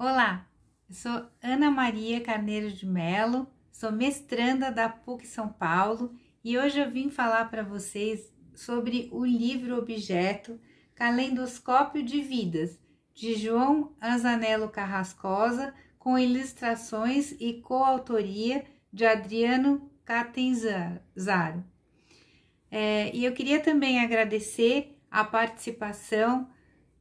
Olá, eu sou Ana Maria Carneiro de Melo, sou mestranda da PUC São Paulo e hoje eu vim falar para vocês sobre o livro objeto Calendoscópio de Vidas, de João Anzanello Carrascosa, com ilustrações e coautoria de Adriano Catenzaro. É, e eu queria também agradecer a participação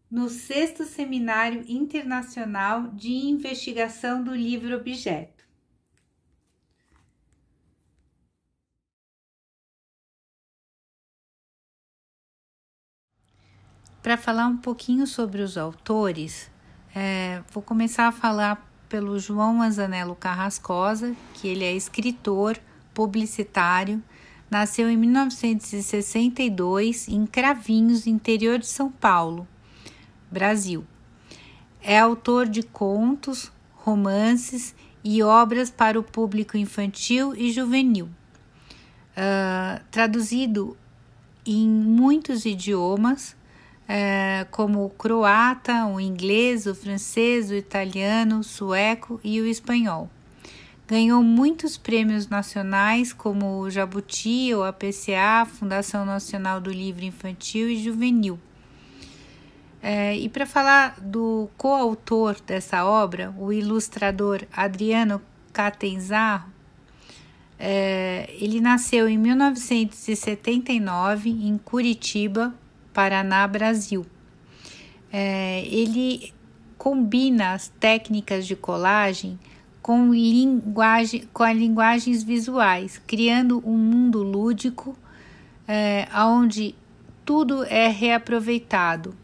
no sexto Seminário Internacional de Investigação do Livro Objeto. Para falar um pouquinho sobre os autores, é, vou começar a falar pelo João Manzanello Carrascosa, que ele é escritor, publicitário, nasceu em 1962 em Cravinhos, interior de São Paulo, Brasil. É autor de contos, romances e obras para o público infantil e juvenil. Uh, traduzido em muitos idiomas, uh, como o croata, o inglês, o francês, o italiano, o sueco e o espanhol. Ganhou muitos prêmios nacionais, como o Jabuti, o APCA, a Fundação Nacional do Livro Infantil e Juvenil. É, e para falar do coautor dessa obra, o ilustrador Adriano Catenzarro, é, ele nasceu em 1979 em Curitiba, Paraná, Brasil. É, ele combina as técnicas de colagem com, linguagem, com as linguagens visuais, criando um mundo lúdico é, onde tudo é reaproveitado,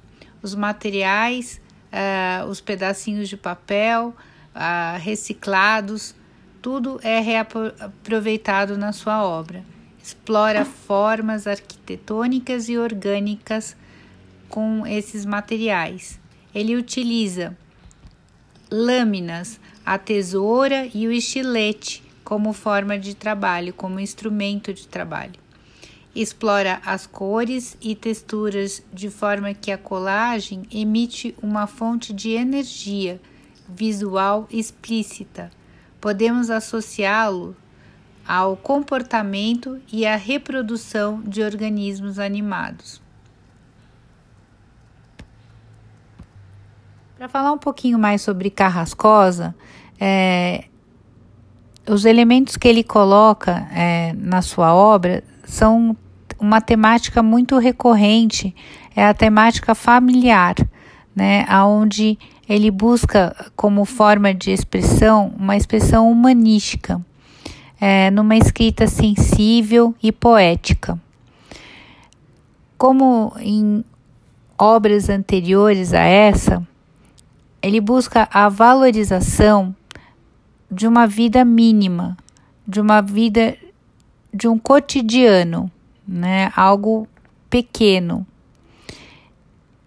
os materiais, uh, os pedacinhos de papel uh, reciclados, tudo é reaproveitado na sua obra. Explora formas arquitetônicas e orgânicas com esses materiais. Ele utiliza lâminas, a tesoura e o estilete como forma de trabalho, como instrumento de trabalho. Explora as cores e texturas de forma que a colagem emite uma fonte de energia visual explícita. Podemos associá-lo ao comportamento e à reprodução de organismos animados. Para falar um pouquinho mais sobre Carrascosa, é, os elementos que ele coloca é, na sua obra são uma temática muito recorrente é a temática familiar, né, aonde ele busca como forma de expressão uma expressão humanística, é, numa escrita sensível e poética. Como em obras anteriores a essa, ele busca a valorização de uma vida mínima, de uma vida de um cotidiano né? Algo pequeno.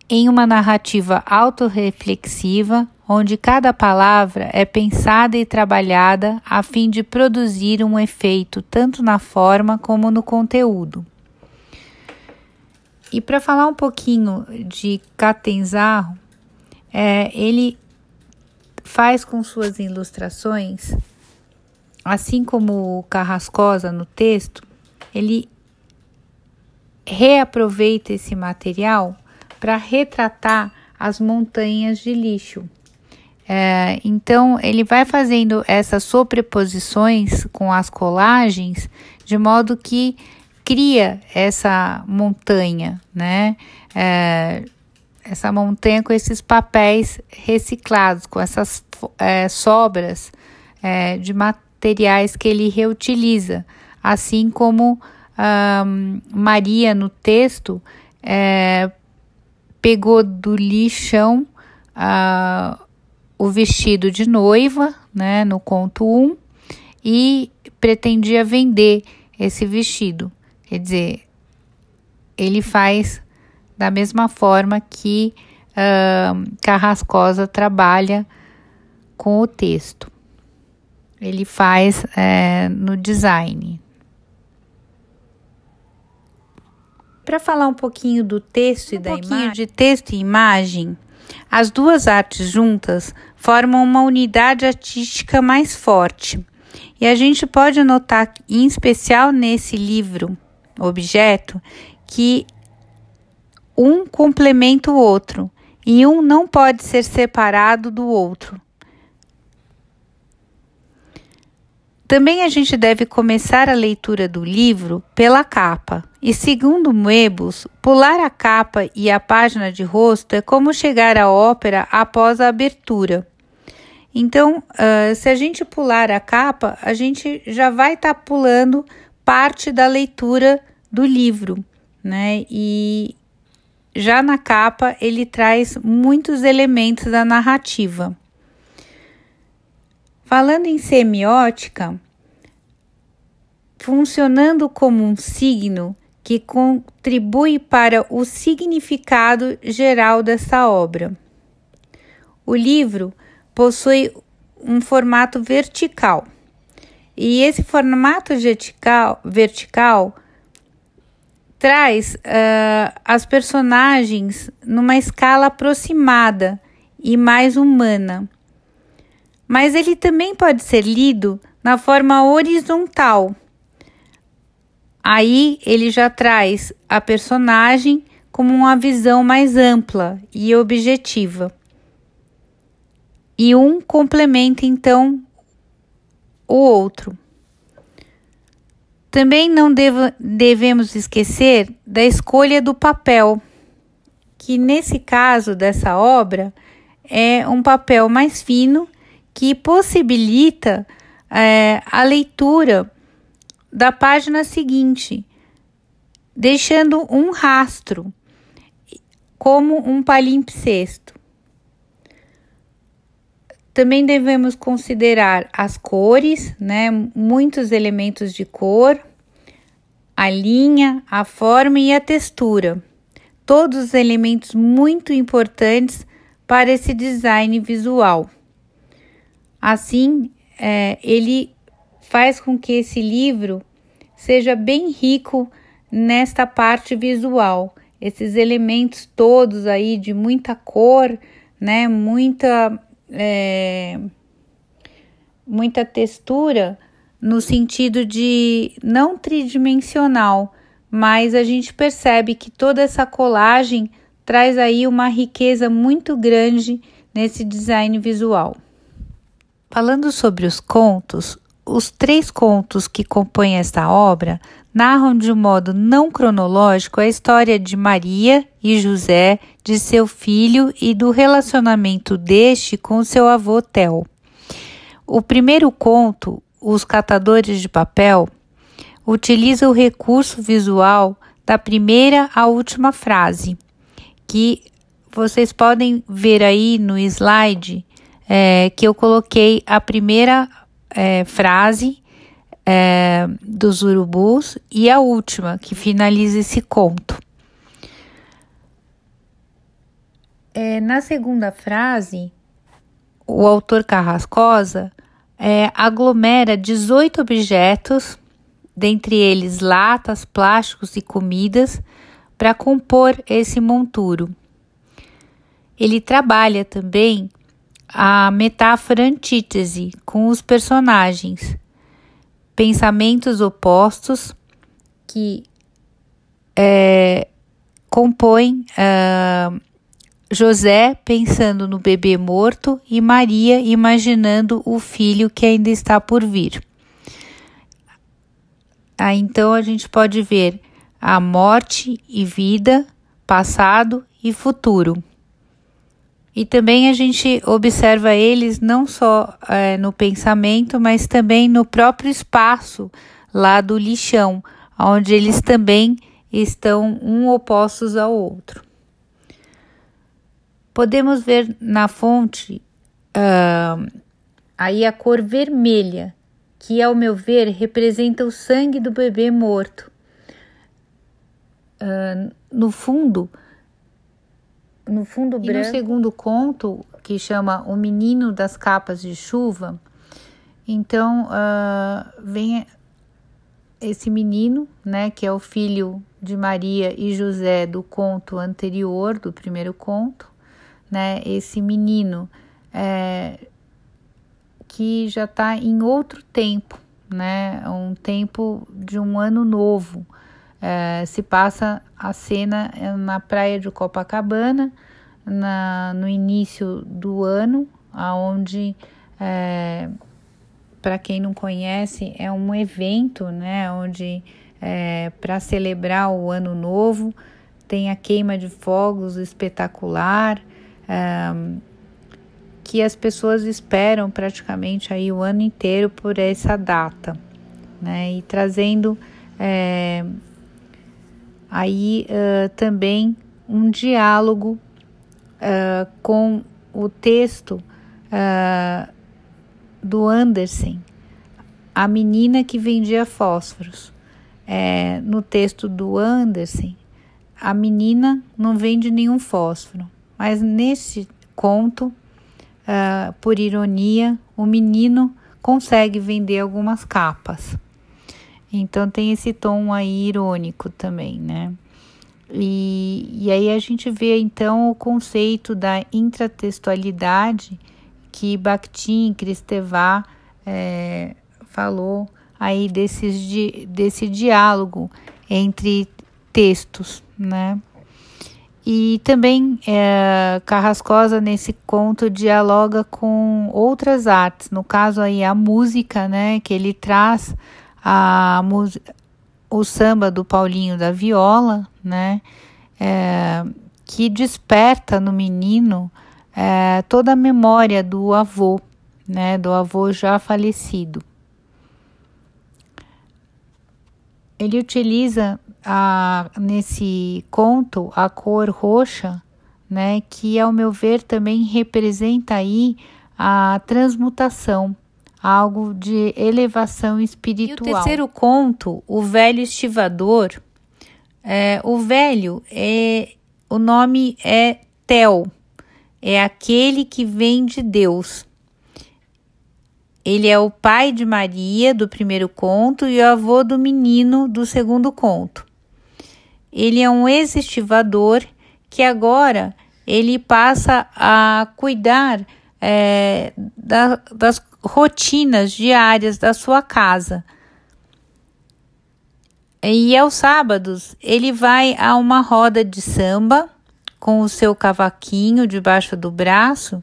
Em uma narrativa autorreflexiva, onde cada palavra é pensada e trabalhada a fim de produzir um efeito tanto na forma como no conteúdo. E para falar um pouquinho de Catanzaro, é, ele faz com suas ilustrações, assim como Carrascosa no texto, ele reaproveita esse material para retratar as montanhas de lixo. É, então, ele vai fazendo essas sobreposições com as colagens de modo que cria essa montanha, né? É, essa montanha com esses papéis reciclados, com essas é, sobras é, de materiais que ele reutiliza, assim como uh, Maria no texto é, pegou do lixão uh, o vestido de noiva, né, no conto 1, e pretendia vender esse vestido. Quer dizer, ele faz da mesma forma que uh, Carrascosa trabalha com o texto. Ele faz é, no design, Para falar um pouquinho do texto e da imagem, de texto e imagem, as duas artes juntas formam uma unidade artística mais forte. E a gente pode notar, em especial nesse livro, objeto, que um complementa o outro e um não pode ser separado do outro. Também a gente deve começar a leitura do livro pela capa, e segundo Moebius, pular a capa e a página de rosto é como chegar à ópera após a abertura. Então, uh, se a gente pular a capa, a gente já vai estar tá pulando parte da leitura do livro, né? E já na capa ele traz muitos elementos da narrativa. Falando em semiótica, funcionando como um signo, que contribui para o significado geral dessa obra. O livro possui um formato vertical. E esse formato vertical, vertical traz uh, as personagens numa escala aproximada e mais humana. Mas ele também pode ser lido na forma horizontal, Aí ele já traz a personagem como uma visão mais ampla e objetiva. E um complementa então o outro. Também não devemos esquecer da escolha do papel, que nesse caso dessa obra é um papel mais fino que possibilita é, a leitura da página seguinte, deixando um rastro, como um palimpsesto. Também devemos considerar as cores, né? Muitos elementos de cor, a linha, a forma e a textura. Todos os elementos muito importantes para esse design visual. Assim, é, ele faz com que esse livro seja bem rico nesta parte visual. Esses elementos todos aí de muita cor, né? Muita é, muita textura no sentido de não tridimensional, mas a gente percebe que toda essa colagem traz aí uma riqueza muito grande nesse design visual. Falando sobre os contos, os três contos que compõem esta obra narram de um modo não cronológico a história de Maria e José, de seu filho e do relacionamento deste com seu avô Tel. O primeiro conto, Os Catadores de Papel, utiliza o recurso visual da primeira à última frase, que vocês podem ver aí no slide é, que eu coloquei a primeira é, frase é, dos urubus e a última, que finaliza esse conto. É, na segunda frase, o autor Carrascosa é, aglomera 18 objetos, dentre eles latas, plásticos e comidas, para compor esse monturo. Ele trabalha também a metáfora antítese com os personagens, pensamentos opostos que é, compõem uh, José pensando no bebê morto e Maria imaginando o filho que ainda está por vir. Ah, então a gente pode ver a morte e vida, passado e futuro. E também a gente observa eles não só é, no pensamento, mas também no próprio espaço lá do lixão, onde eles também estão um opostos ao outro. Podemos ver na fonte uh, aí a cor vermelha, que ao meu ver representa o sangue do bebê morto. Uh, no fundo, no fundo branco. E no segundo conto, que chama O Menino das Capas de Chuva, então uh, vem esse menino, né, que é o filho de Maria e José do conto anterior, do primeiro conto, né, esse menino é, que já está em outro tempo, né, um tempo de um ano novo, é, se passa a cena é, na praia de Copacabana, na, no início do ano, aonde é, para quem não conhece é um evento, né, onde é, para celebrar o ano novo tem a queima de fogos espetacular é, que as pessoas esperam praticamente aí o ano inteiro por essa data, né, e trazendo é, aí uh, também um diálogo uh, com o texto uh, do Andersen, A Menina que Vendia Fósforos. É, no texto do Andersen, a menina não vende nenhum fósforo, mas neste conto, por ironia, o menino consegue vender algumas capas. Então tem esse tom aí irônico também, né? E, e aí a gente vê então o conceito da intratextualidade que Bakhtin Kristevá é, eh, falou aí desses, desse diálogo entre textos, né? E também é, Carrascosa nesse conto dialoga com outras artes, no caso aí a música, né, que ele traz a, o samba do Paulinho da Viola, né? É, que desperta no menino é, toda a memória do avô, né? Do avô já falecido. Ele utiliza a, nesse conto a cor roxa, né? Que ao meu ver também representa aí a transmutação algo de elevação espiritual. E o terceiro conto, o velho estivador. É, o velho é o nome é Tel, é aquele que vem de Deus. Ele é o pai de Maria do primeiro conto e o avô do menino do segundo conto. Ele é um ex-estivador que agora ele passa a cuidar é, da, das rotinas diárias da sua casa. E aos sábados ele vai a uma roda de samba com o seu cavaquinho debaixo do braço,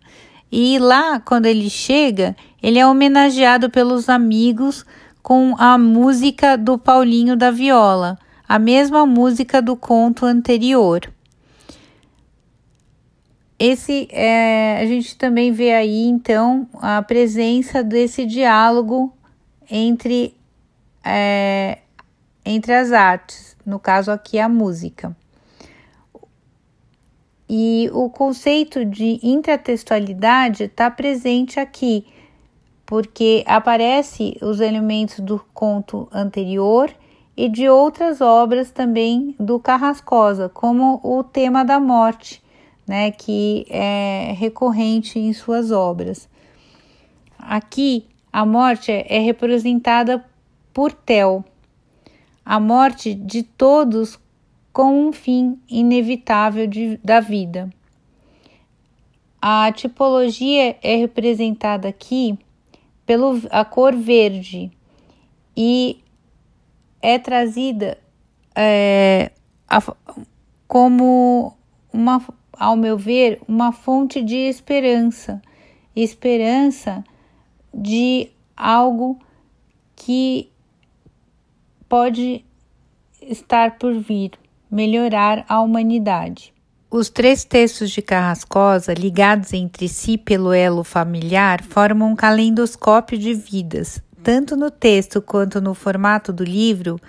e lá, quando ele chega, ele é homenageado pelos amigos com a música do Paulinho da Viola, a mesma música do conto anterior. Esse é, a gente também vê aí então a presença desse diálogo entre é, entre as artes, no caso aqui a música. E o conceito de intratextualidade está presente aqui, porque aparece os elementos do conto anterior e de outras obras também do Carrascosa, como o tema da morte, né, que é recorrente em suas obras. Aqui, a morte é, é representada por Tel, a morte de todos com um fim inevitável de, da vida. A tipologia é representada aqui pelo a cor verde e é trazida é, a, como uma ao meu ver, uma fonte de esperança, esperança de algo que pode estar por vir, melhorar a humanidade. Os três textos de Carrascosa, ligados entre si pelo elo familiar, formam um calendoscópio de vidas. Tanto no texto quanto no formato do livro,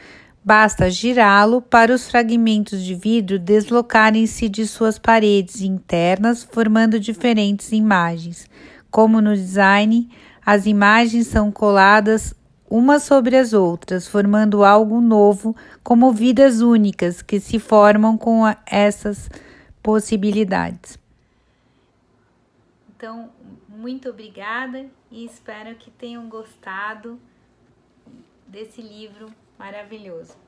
Basta girá-lo para os fragmentos de vidro deslocarem-se de suas paredes internas, formando diferentes imagens. Como no design, as imagens são coladas umas sobre as outras, formando algo novo, como vidas únicas que se formam com essas possibilidades. Então, muito obrigada e espero que tenham gostado desse livro Maravilhoso.